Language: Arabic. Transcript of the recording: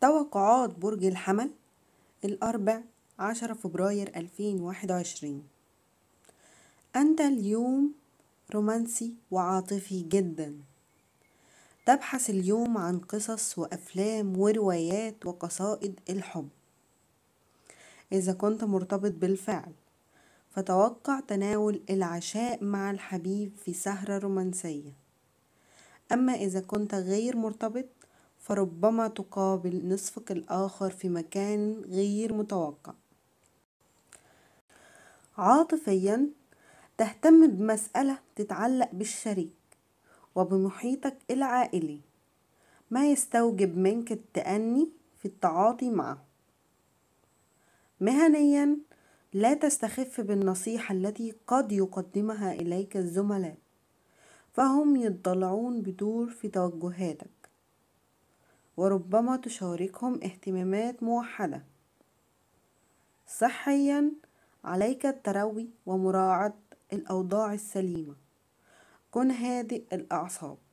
توقعات برج الحمل الأربع عشرة فبراير ألفين واحد وعشرين أنت اليوم رومانسي وعاطفي جدا تبحث اليوم عن قصص وأفلام وروايات وقصائد الحب إذا كنت مرتبط بالفعل فتوقع تناول العشاء مع الحبيب في سهرة رومانسية أما إذا كنت غير مرتبط فربما تقابل نصفك الآخر في مكان غير متوقع عاطفيا تهتم بمسألة تتعلق بالشريك وبمحيطك العائلي ما يستوجب منك التأني في التعاطي معه مهنيا لا تستخف بالنصيحة التي قد يقدمها إليك الزملاء فهم يضلعون بدور في توجهاتك وربما تشاركهم اهتمامات موحدة صحيا عليك التروي ومراعاة الأوضاع السليمة كن هادئ الأعصاب